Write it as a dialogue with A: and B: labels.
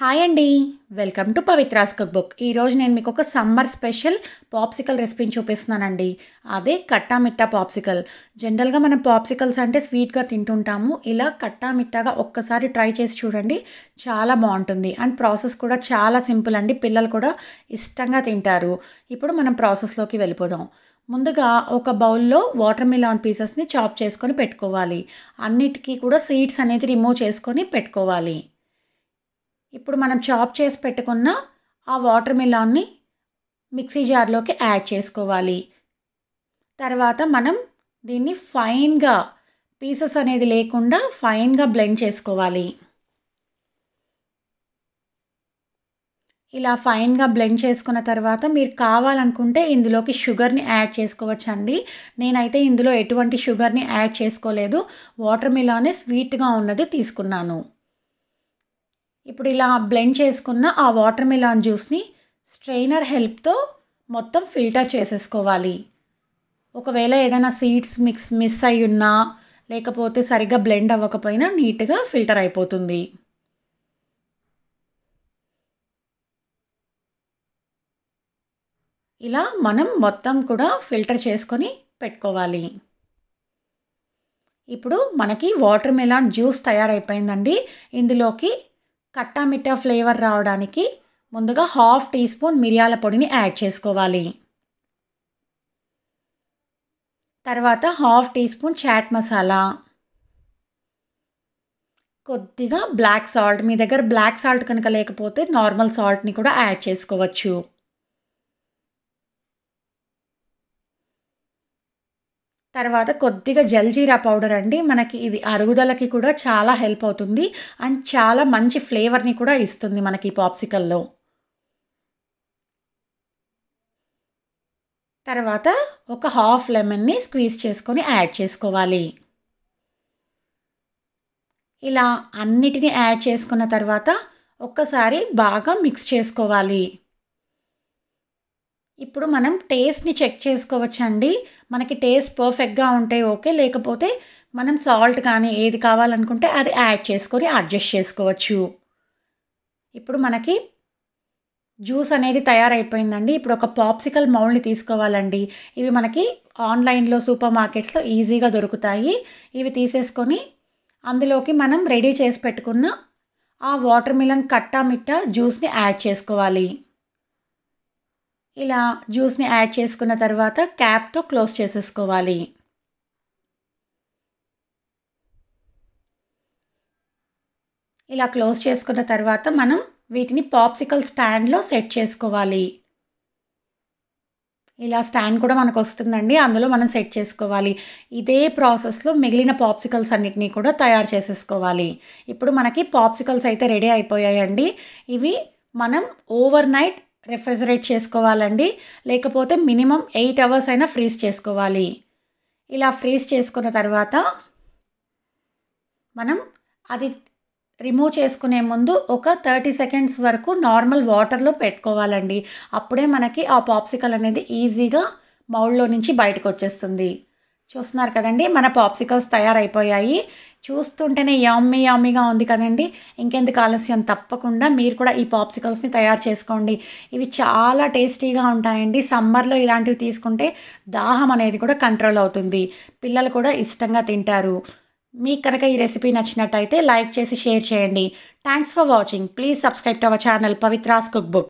A: hi అండి welcome to Pavitra's cookbook ఈరోజు నేను మీకు ఒక సమ్మర్ స్పెషల్ పాప్సికల్ రెసిపీని చూపిస్తున్నానండి అదే కట్టామిట్టా పాప్సికల్ జనరల్గా మనం పాప్సికల్స్ అంటే స్వీట్గా తింటుంటాము ఇలా కట్టామిట్టాగా ఒక్కసారి ట్రై చేసి చూడండి చాలా బాగుంటుంది అండ్ ప్రాసెస్ కూడా చాలా సింపుల్ అండి పిల్లలు కూడా ఇష్టంగా తింటారు ఇప్పుడు మనం ప్రాసెస్లోకి వెళ్ళిపోదాం ముందుగా ఒక బౌల్లో వాటర్ మిలాన్ పీసెస్ని చాప్ చేసుకొని పెట్టుకోవాలి అన్నిటికీ కూడా సీడ్స్ అనేది రిమూవ్ చేసుకొని పెట్టుకోవాలి ఇప్పుడు మనం చాప్ చేసి పెట్టుకున్న ఆ వాటర్ మిలాన్ని మిక్సీ జార్లోకి యాడ్ చేసుకోవాలి తర్వాత మనం దీన్ని ఫైన్గా పీసెస్ అనేది లేకుండా ఫైన్గా బ్లెండ్ చేసుకోవాలి ఇలా ఫైన్గా బ్లెండ్ చేసుకున్న తర్వాత మీరు కావాలనుకుంటే ఇందులోకి షుగర్ని యాడ్ చేసుకోవచ్చండి నేనైతే ఇందులో ఎటువంటి షుగర్ని యాడ్ చేసుకోలేదు వాటర్ మిలానే స్వీట్గా ఉన్నది తీసుకున్నాను ఇప్పుడు ఇలా బ్లెండ్ చేసుకున్న ఆ వాటర్ మిలాన్ జ్యూస్ని స్ట్రెయినర్ హెల్ప్తో మొత్తం ఫిల్టర్ చేసేసుకోవాలి ఒకవేళ ఏదైనా సీడ్స్ మిక్స్ మిస్ అయి ఉన్నా లేకపోతే సరిగ్గా బ్లెండ్ అవ్వకపోయినా నీట్గా ఫిల్టర్ అయిపోతుంది ఇలా మనం మొత్తం కూడా ఫిల్టర్ చేసుకొని పెట్టుకోవాలి ఇప్పుడు మనకి వాటర్ మిలాన్ జ్యూస్ తయారైపోయిందండి ఇందులోకి కట్టా మిట్టా ఫ్లేవర్ రావడానికి ముందుగా హాఫ్ టీ స్పూన్ మిరియాల పొడిని యాడ్ చేసుకోవాలి తర్వాత half teaspoon chaat masala కొద్దిగా బ్లాక్ సాల్ట్ మీ దగ్గర బ్లాక్ సాల్ట్ కనుక లేకపోతే నార్మల్ సాల్ట్ని కూడా యాడ్ చేసుకోవచ్చు తర్వాత కొద్దిగా జల్జీరా పౌడర్ అండి మనకి ఇది అరుగుదలకి కూడా చాలా హెల్ప్ అవుతుంది అండ్ చాలా మంచి ఫ్లేవర్ని కూడా ఇస్తుంది మనకి పాప్సికల్లో తర్వాత ఒక హాఫ్ లెమన్ని స్క్వీజ్ చేసుకొని యాడ్ చేసుకోవాలి ఇలా అన్నిటిని యాడ్ చేసుకున్న తర్వాత ఒక్కసారి బాగా మిక్స్ చేసుకోవాలి ఇప్పుడు మనం టేస్ట్ని చెక్ చేసుకోవచ్చండి మనకి టేస్ట్ పర్ఫెక్ట్గా ఉంటే ఓకే లేకపోతే మనం సాల్ట్ కానీ ఏది కావాలనుకుంటే అది యాడ్ చేసుకొని అడ్జస్ట్ చేసుకోవచ్చు ఇప్పుడు మనకి జ్యూస్ అనేది తయారైపోయిందండి ఇప్పుడు ఒక పాప్సికల్ మౌల్ని తీసుకోవాలండి ఇవి మనకి ఆన్లైన్లో సూపర్ మార్కెట్స్లో ఈజీగా దొరుకుతాయి ఇవి తీసేసుకొని అందులోకి మనం రెడీ చేసి పెట్టుకున్న ఆ వాటర్ మిలన్ కట్టా మిట్టా జ్యూస్ని యాడ్ చేసుకోవాలి ఇలా జ్యూస్ని యాడ్ చేసుకున్న తర్వాత క్యాప్తో క్లోజ్ చేసేసుకోవాలి ఇలా క్లోజ్ చేసుకున్న తర్వాత మనం వీటిని పాప్సికల్ స్టాండ్లో సెట్ చేసుకోవాలి ఇలా స్టాండ్ కూడా మనకు వస్తుందండి అందులో మనం సెట్ చేసుకోవాలి ఇదే ప్రాసెస్లో మిగిలిన పాప్సికల్స్ అన్నిటినీ కూడా తయారు చేసేసుకోవాలి ఇప్పుడు మనకి పాప్సికల్స్ అయితే రెడీ అయిపోయాయండి ఇవి మనం ఓవర్ నైట్ రిఫ్రిజరేట్ చేసుకోవాలండి లేకపోతే మినిమం ఎయిట్ అవర్స్ అయినా ఫ్రీజ్ చేసుకోవాలి ఇలా ఫ్రీజ్ చేసుకున్న తర్వాత మనం అది రిమూవ్ చేసుకునే ముందు ఒక థర్టీ సెకండ్స్ వరకు నార్మల్ వాటర్లో పెట్టుకోవాలండి అప్పుడే మనకి ఆ పాప్సికల్ అనేది ఈజీగా మౌల్డ్లో నుంచి బయటకు వచ్చేస్తుంది చూస్తున్నారు కదండి మన పాప్సికల్స్ తయారైపోయాయి చూస్తుంటేనే యామ్మీ యామ్మీగా ఉంది కదండి ఇంకెందుకు ఆలస్యం తప్పకుండా మీరు కూడా ఈ పాప్సికల్స్ని తయారు చేసుకోండి ఇవి చాలా టేస్టీగా ఉంటాయండి సమ్మర్లో ఇలాంటివి తీసుకుంటే దాహం అనేది కూడా కంట్రోల్ అవుతుంది పిల్లలు కూడా ఇష్టంగా తింటారు మీకు కనుక ఈ రెసిపీ నచ్చినట్టయితే లైక్ చేసి షేర్ చేయండి thanks for watching please subscribe to our channel Pavitra's cook book